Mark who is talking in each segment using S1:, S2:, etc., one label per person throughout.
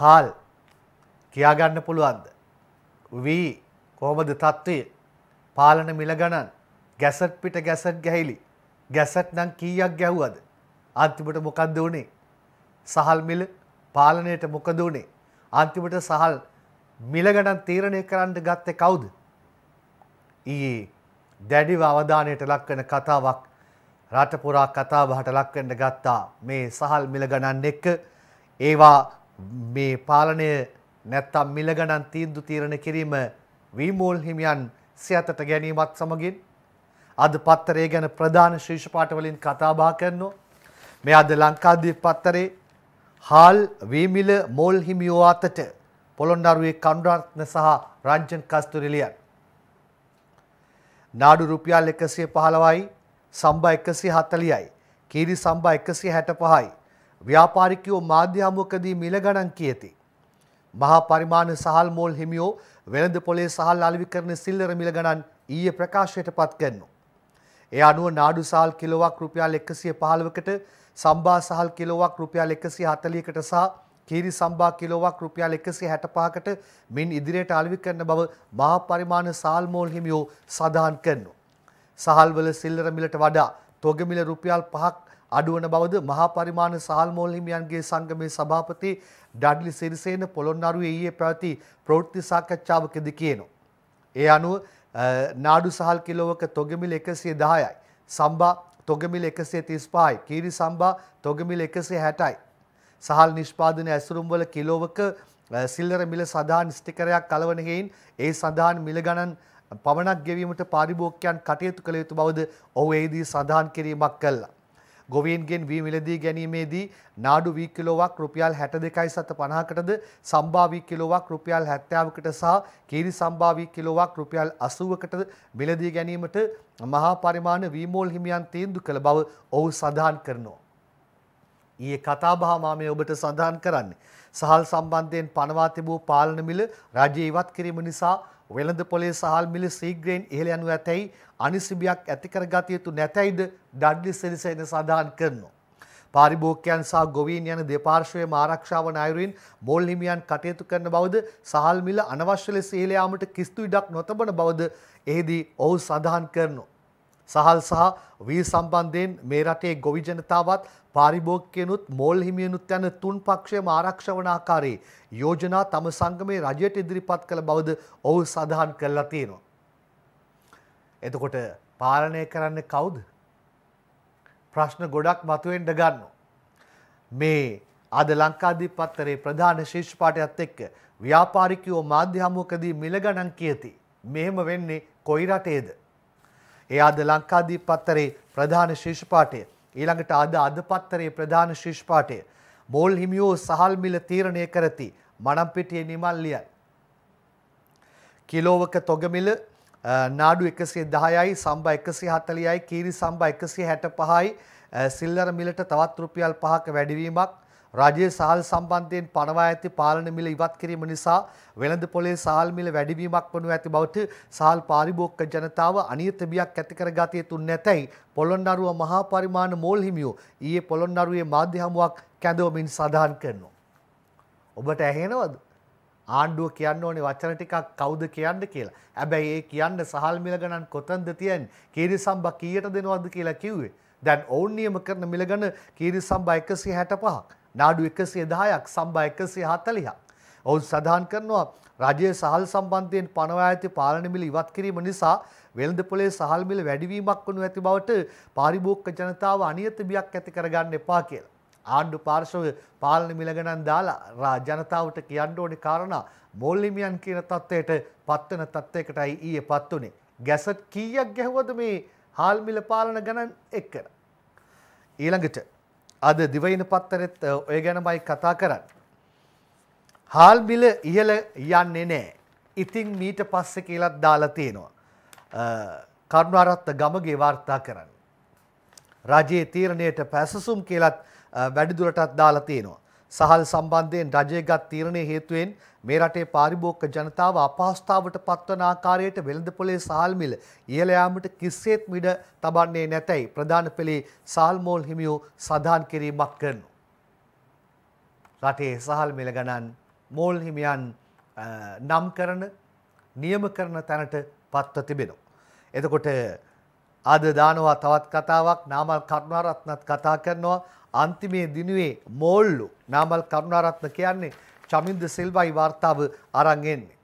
S1: හාල් කියාගන්න පුළුවන්ද. වී කොහොමද තත්ත්වය පාලන මිල ගණන් ගැසට් පිට ගැසට් ගැහිලි ගැසට් නම් කීයක් ගැහ්වද අන්තිමට මොකක්ද වනේ සහල් මිල පාලනයට මොකද වනේ අන්තිමට සහල් මිල ගණන් තීරණය කරන්න ගත්තේ කවුද ඊයේ දැඩිව අවධානයට ලක්වන කතාවක් රටපුරා කතාබහට ලක්වෙන්න ගත්තා මේ සහල් මිල ගණන් එක්ක ඒවා මේ පාලනය නැත්තම් මිලගණන් තීන්දු තීරණ කිරීම වීමෝල් හිමියන් සියතට ගැනීමත් සමගින් අද පත්තරේ ගැන ප්‍රධාන ශීෂපාටවලින් කතාබා කරනවා. මේ අද ලංකාද්වීප පත්තරේ හාල් වීමිල මෝල් හිමියෝ අතට පොළොන්නරුවේ කණ්ඩරත්න සහ රංජන් කස්තුරිලියන්. නාඩු රුපියල් එකසිය පහළවයි සම්බා එකසිය හතලියයි. කීරි සම්බා එකසිය හැට පහයි. ව්‍යාපාරිකයෝ මාධ්‍ය හමුවකදී මිල ගණන් කියති. මහා පරිමාණ සහල් මෝල් හිමියෝ වෙළඳ පොලේ සහල් අලෙවිකරණ සිල්ලර මිල ගණන් ඊයේ ප්‍රකාශයට පත් කරනවා. ඒ අනුව නාඩු සහල් කිලෝවක් රුපියල් 115කට, සම්බා සහල් කිලෝවක් රුපියල් 140කට සහ කීරි සම්බා කිලෝවක් රුපියල් 165කට මින් ඉදිරියට අලෙවිකරන බව මහා පරිමාණ සහල් මෝල් හිමියෝ සඳහන් කරනවා. සහල්වල සිල්ලර මිලට වඩා තොග මිල රුපියල් 5ක් අඩුවන බවද මහා පරිමාණ සාල්මෝල් හිමියන්ගේ සංගමේ සභාපති ඩඩ්ලි සිරිසේන පොළොන්නරුවේ ඊයේ පැවති ප්‍රවෘත්ති සාකච්ඡාවකදී කියනවා. ඒ අනුව නාඩු සහල් කිලෝවක තොගමිල 110යි. සම්බා තොගමිල 135යි. කීරි සම්බා තොගමිල 160යි. සහල් නිෂ්පාදන ඇසුරුම්වල කිලෝවක සිල්ලර මිල සඳහන් ස්ටිකරයක් කලවන හේයින් ඒ සඳහන් මිල ගණන් පමණක් ගෙවීමට පාරිභෝගිකයන් කටයුතු කළ යුතු බවද ඔහු එහිදී සඳහන් කිරීමක් කළා. ගොවියන්ගෙන් වී මිලදී ගැනීමේදී නාඩු වී කිලෝවක් රුපියල් 62යි සත 50කටද සම්භා වී කිලෝවක් රුපියල් 70කට සහ කීරි සම්භා වී කිලෝවක් රුපියල් 80කටද මිලදී ගැනීමට මහා පරිමාණ වීමෝල් හිමියන් තීන්දුව කළ බව ඔහු සඳහන් කරනවා. ඊයේ කතාබහ මා මේ ඔබට සඳහන් කරන්නේ. සහල් සම්බන්ධයෙන් පනවා තිබූ පාලන මිල රජය ඉවත් කිරීම නිසා වෙළඳ පොලේ සහල් මිල සීග්‍රයෙන් ඉහළ යනු ඇතැයි අනිසිබියක් ඇති කරගත යුතු නැතැයිද ඩඩ්ලි සෙරිසෙන සඳහන් කරනවා. පාරිභෝගිකයන් සහ ගොවීන් යන දෙපාර්ශ්වයේ ආරක්ෂාව නායරුයින් මෝල් හිමියන් කටයුතු කරන බවද සහල් මිල අනවශ්‍ය ලෙස ඉහළ යාමට කිසිදු ඉඩක් නොතබන බවද එෙහිදී ඔහු සඳහන් කරනවා. සහල් සහ වී සම්බන්ධයෙන් මේ රටේ ගොවි ජනතාවත් පාරිභෝගිකයනුත් මෝල් හිමියනුත් යන තුන් පක්ෂයම ආරක්ෂා වන ආකාරයේ යෝජනා තම සංගමේ රජයට ඉදිරිපත් කළ බවද ඔහු සඳහන් කරලා තියෙනවා. එතකොට පාලනය කරන්නේ කවුද? ප්‍රශ්න ගොඩක් මතුවෙන්න ගන්නවා. මේ අද ලංකාදීප පත්තරේ ප්‍රධාන ශීර්ෂ පාඨයත් එක්ක ව්‍යාපාරිකයෝ මාධ්‍ය හමුවකදී මිල ගණන් කියති. මෙහෙම වෙන්නේ කොයි රටේද? ඒ අද ලංකාදීප පත්තරේ ප්‍රධාන ශීර්ෂ පාඨය. ඊළඟට අද අද පත්තරේ ප්‍රධාන ශීර්ෂ පාඨය. මෝල් හිමියෝ සහල් මිල තීරණය කරති. මණම්පිටියේ නිමල්ලියයි. කිලෝවක තොගමිල නාඩු 110යි සම්බා 140යි කීරි සම්බා 165යි සිල්ලර මිලට තවත් රුපියල් 5ක වැඩිවීමක් රජයේ සාල් සම්බන්ධයෙන් පනවා ඇති පාලන මිල ඉවත් කිරීම නිසා වෙළඳ පොලේ සාල් මිල වැඩිවීමක් වනු ඇති බවට සාල් පාරිභෝගික ජනතාව අනියතබියක් ඇති කර ගතේ තුන් නැතැයි පොළොන්නරුව මහා පරිමාණ මෝල් හිමියෝ ඊයේ පොළොන්නරුවේ මාධ්‍ය හමුවක් කැඳවමින් සඳහන් කරනවා. ඔබට ඇහෙනවද? ආණ්ඩුව කියන්න ඕනේ වචන ටිකක් කවුද කියන්න කියලා. හැබැයි ඒ කියන්න සහල් මිල ගණන් කොතනද තියෙන්නේ? කීරිසම්බා කීයට දෙනවද කියලා කිව්වේ. දැන් ඔවුන් නියම කරන මිල ගණන කීරිසම්බා 165ක්. නාඩු එකසේ දහයක් සම්බා එකසේ හතලිහක්. ඔවුන් සඳහන් කරනවා රජය සහල් සම්බන්ධයෙන් පනවා ඇති පාලනමිල ඉවත් කිරීම නිසා වෙළඳපොලේ සහල් මිල වැඩිවීමක් වනු ඇති බවට පාරිභෝගික ජනතාව අනියත බියක් ඇති කරගන්න එපා කියලා. ආණ්ඩු පාර්ශව පාලන මිල ගණන් දාලා ජනතාවට කියන්න ඕනේ කාරණා මෝල්ලිමියන් කියන තත්ත්වයට පත්වන තත්ත්වයකටයි ඊයේ පත් උනේ. ගැසට් කීයක් ගැහුවද මේ හාල් මිල පාලන ගණන් එක්ක? ඊළඟට අද දිවයින පත්තරෙත් ඔය ගැනමයි කතා කරන්න. හාල් බිල ඉහළ යන්නේ නෑ. ඉතිං මීට පස්සෙ කියලත් දාලා තියෙනවා. කරුණාරත්ත ගමගේ වාර්තා කරන්න. රජයේ තීරණයට පැසසුම් කියලත් වැඩිදුරටත් දාලා තියෙනවා. සහල් සම්බන්ධයෙන් රජය ගත් තීරණය හේතුවෙන් මේ රටේ පාරිභෝගික ජනතාව අපහසුතාවට පත්වන ආකාරයට වෙළඳ පොලේ සහල් මිල ඉහළ යාමට කිසිසේත් මිඩ තබන්නේ නැතයි ප්‍රධාන පෙළේ සහල් මෝල් හිමියෝ සඳහන් කිරීමක් කරනවා. රටේ සහල් මිල ගණන් මෝල් හිමියන් නම් කරන නියම කරන තැනට පත්ව තිබෙනවා. එතකොට අද දානවා තවත් කතාවක් නාමල් කරුණාරත්නත් කතා කරනවා අන්තිමේ දිනුවේ මෝල්ලු නාමල් කරුණාරත්න කියන්නේ චමින්ද සිල්වයි වාර්තාව අරන් එන්නේ.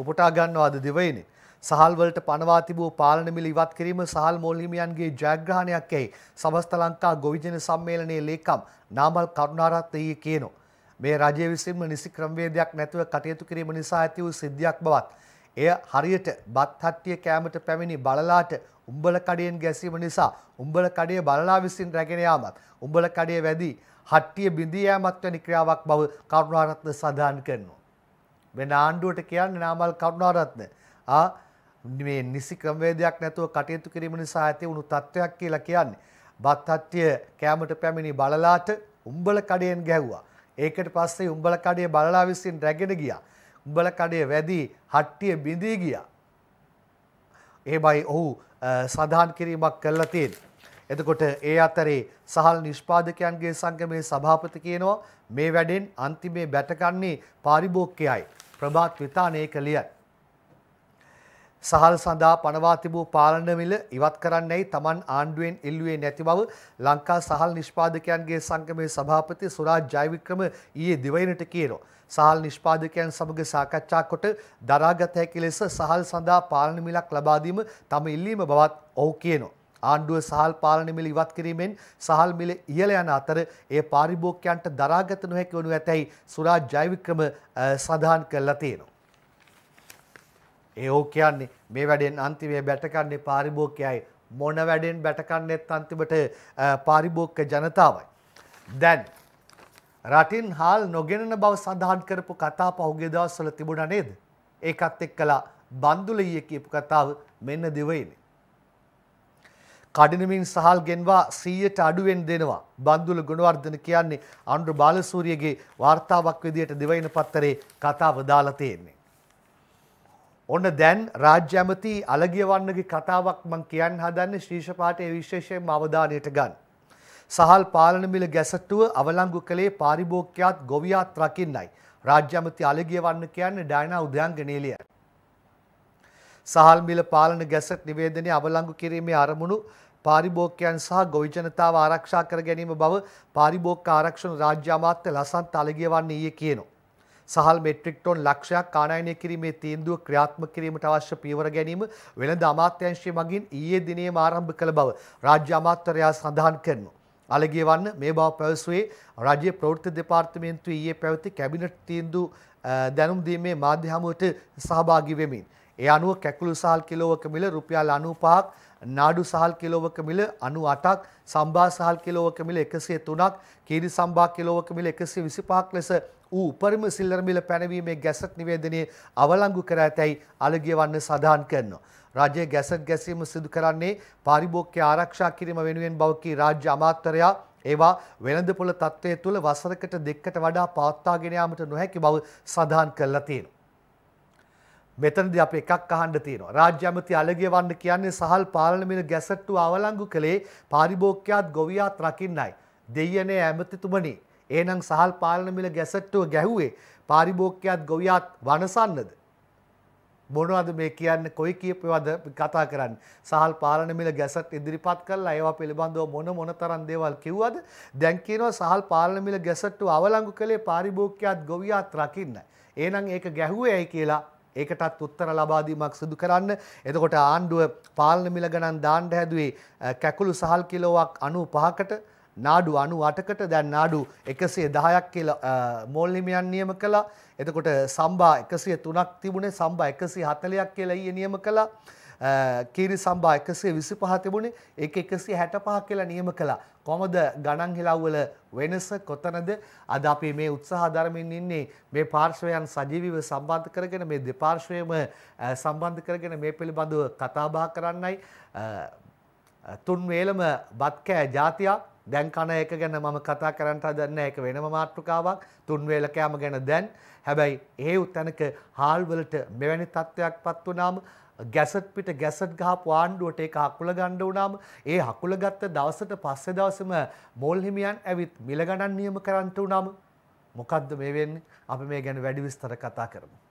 S1: උපුටා ගන්නවාද දිවයිනේ. සහල් වලට පනවා තිබූ පාලන මිල ඉවත් කිරීම සහල් මෝල් හිමියන්ගේ ජයග්‍රහණයක් ඇයි සමස්ත ලංකා ගොවිජන සම්මේලනයේ ලේකම් නාමල් කරුණාරත්න ඊයේ කියනවා. මේ රජය විසින්ම නිසි ක්‍රමවේදයක් නැතුව කටයුතු කිරීම නිසා ඇති වූ සිද්ධියක් බවත් එය හරියට බත් හට්ටිය කෑමට පැමිණි බලලාට උඹල කඩයෙන් ගැසීම නිසා උඹල කඩේ බලලා විසින් රැගෙන යාමත් උඹල කඩේ වැඩි හට්ටිය බිඳී යාමත් වැනි ක්‍රියාවක් බව කරුණාරත්න සඳහන් කරනවා. වෙන ආණ්ඩුවට කියන්නේ නාමල් කරුණාරත්න. ආ මේ නිසි ක්‍රමවේදයක් නැතුව කටයුතු කිරීම නිසා ඇති වුණු තත්ත්වයක් කියලා කියන්නේ. බත් හට්ටිය කෑමට පැමිණි බලලාට උඹල කඩයෙන් ගැහුවා. ඒකට පස්සේ උඹල කඩේ බලලා විසින් රැගෙන ගියා. උඹල කඩේ වැඩි හට්ටිය බිඳී ගියා. එහෙමයි ඔහු සඳහන් කිරීමක් කළා තියෙන්නේ. එතකොට ඒ අතරේ සහල් නිෂ්පාදකයන්ගේ සංගමේ සභාපති කියනවා මේ වැඩෙන් අන්තිමේ බැටකන්නේ පාරිභෝගිකයයි ප්‍රභාත් විතානේ කලියයි. සහල් සඳහා පනවා තිබූ පාලන මිල ඉවත් කරන්නයි Taman ආණ්ඩුවෙන් එල්ලුවේ නැති බව ලංකා සහල් නිෂ්පාදකයන්ගේ සංගමේ සභාපති සුරාජ් ජයවික්‍රම ඊයේ දිවයිනට කියනවා. සහල් නිෂ්පාදකයන් සමග සාකච්ඡා කොට දරාගත හැකි ලෙස සහල් සඳහා පාලන මිලක් ලබා දීම තම ඉල්ලීම බවත් ඔහු කියනවා. ආණ්ඩුව සහල් පාලන මිල ඉවත් කිරීමෙන් සහල් මිල ඉහළ යන අතර ඒ පාරිභෝගිකයන්ට දරාගත නොහැකි වනු ඇතැයි සුරාජ් ජයවික්‍රම සඳහන් කරලා තියෙනවා. ඒ ඕ කියන්නේ මේ වැඩෙන් අන්තිමේ බැටකන්නේ පාරිභෝගිකයයි මොන වැඩෙන් බැටකන්නේත් අන්තිමට පාරිභෝගික ජනතාවයි. දැන් රටින් හාල් නොගෙනන බව සඳහන් කරපු කතා පහුගිය දවස්වල තිබුණා නේද? ඒකත් එක්කලා බන්දුලීය කියපු කතාව මෙන්න දිවෙන්නේ. කඩිනමින් සහල් ගෙන්වා 100ට අඩුවෙන් දෙනවා. බන්දුල ගුණවර්ධන කියන්නේ අනුර බාලසූරියගේ වார்த்தාවක් විදියට දිවයින පත්තරේ කතාව දාලා තියෙන්නේ. ඔන්න දැන් රාජ්‍ය ඇමති අලගියවන්නගේ කතාවක් මං කියන්න හදන්නේ ශ්‍රීෂ පාඨයේ විශේෂයෙන්ම අවධානයට ගන්න. සහල් පාලන මිල ගැසට්ටුව අවලංගු කළේ පාරිභෝගිකයාත් ගොවියාත් රකින්නයි. රාජ්‍ය ඇමති අලගියවන්න කියන්නේ ඩයනා උදයන්ගනේලිය. සහල් මිල පාලන ගැසට් නිවේදනය අවලංගු කිරීමේ අරමුණු පාරිභෝගිකයන් සහ ගොවි ජනතාව ආරක්ෂා කර ගැනීම බව පාරිභෝගික ආරක්ෂණ රාජ්‍ය අමාත්‍ය ලසන්ත අලගියවන්න ඊයේ කියනවා. සහල් මෙට්‍රික් ටොන් ලක්ෂයක් කාණායනය කිරීමේ තීන්දුව ක්‍රියාත්මක කිරීමට අවශ්‍ය පියවර ගැනීම වෙළඳ අමාත්‍යාංශය මගින් ඊයේ දිනේම ආරම්භ කළ බව රාජ්‍ය අමාත්‍යරයා සඳහන් කරනවා. අලගිය වන්න මේ බව පැවසුවේ රජයේ ප්‍රවෘත්ති දෙපාර්තමේන්තුව ඊයේ පැවති කැබිනට් තීන්දුව දැනුම් දීමේ මාධ්‍ය හමුවට සහභාගී වෙමින් ඒ අනුව කැකුළු සහල් කිලෝවක මිල රුපියල් 95ක් නාඩු සහල් කිලෝවක මිල 98ක් සම්බා සහල් කිලෝවක මිල 103ක් කීරි සම්බා කිලෝවක මිල 125ක් ලෙස ඌ උපරිම සිල්ලර මිල පැනවීමේ ගැසට් නිවේදනයේ අවලංගු කර ඇතැයි අලගිය වන්න සඳහන් කරනවා. රජය ගැසට් ගැසීම සිදු කරන්නේ පාරිභෝග්‍ය ආරක්ෂා කිරීම වෙනුවෙන් බව කී රාජ්‍ය අමාත්‍යරයා ඒවා වෙළඳපොළ තත්ත්වය තුළ වසරකට දෙකකට වඩා පවත්වාගෙන යාමට නොහැකි බව සඳහන් කරලා තියෙනවා. මෙතනදී අප එකක් අහන්න තියෙනවා. රාජ්‍ය ඇමති අලගිය වන්න කියන්නේ සහල් පාලන මිල ගැසට්ටුව අවලංගු කළේ පාරිභෝග්‍යයත් ගොවියාත් රකින්නයි. දෙයනේ ඇමතිතුමනි එහෙනම් සහල් පාලන මිල ගැසට්ටුව ගැහුවේ පාරිභෝගිකයත් ගොවියාත් වනසන්නද? මොනවද මේ කියන්නේ කොයි කීපවද කතා කරන්නේ සහල් පාලන මිල ගැසට් ඉදිරිපත් කළා ඒවා පිළිබඳව මොන මොන තරම් දේවල් කිව්වද දැන් කියනවා සහල් පාලන මිල ගැසට්ටුව අවලංගු කළේ පාරිභෝගිකයත් ගොවියාත් රකින්න එහෙනම් ඒක ගැහුවේ ඇයි කියලා ඒකටත් උත්තර ලබා දීමක් සිදු කරන්න. එතකොට ආණ්ඩුව පාලන මිල ගණන් දාන්න හැදුවේ කැකුළු සහල් කිලෝවක් 95කට නාඩු අනු අටකට දැන් නාඩු එකසේ දහයක් කියල මෝල්ලිමියන් නියම කලා එතකොට සම්බා එකසිය තුනක් තිබුණේ සම්බා එකසි හතලයක් කියලා ඊය නියම කලා කීරි සම්බා එකසේ විසි පහ තිබුණේ ඒ එකසි හැට පහ කියලා නියම කලා කොමද ගණන් හිලාවල වෙනස කොතනද අද අපේ මේ උත්සාහ ධර්මින් ඉන්නේ මේ පාර්ශ්වයන් සජීවිව සම්බන්ධ කරගෙන මේ දෙපාර්ශ්වයම සම්බන්ධ කරගෙන මේ පිළිබඳව කතාබහ කරන්නයි තුන් වේලම බත්කෑ ජාතියක් දැන් කන එක ගැන මම කතා කරන්නට හදන්නේ ඒක වෙනම මාතෘකාවක් තුන් වේලකෑම ගැන දැන් හැබැයි ඒ උතනක හාල් වලට මෙවැනි තත්ත්වයක්පත් වුණාම ගැසට් පිට ගැසට් ගහපු ආණ්ඩුවට ඒක හකුල ගන්න උනාම ඒ හකුල ගත්ත දවසට පස්සේ දවසම මෝල් හිමියන් ඇවිත් මිල ගණන් නියම කරන්නට උනාම මොකද්ද මේ වෙන්නේ අපි මේ ගැන වැඩි විස්තර කතා කරමු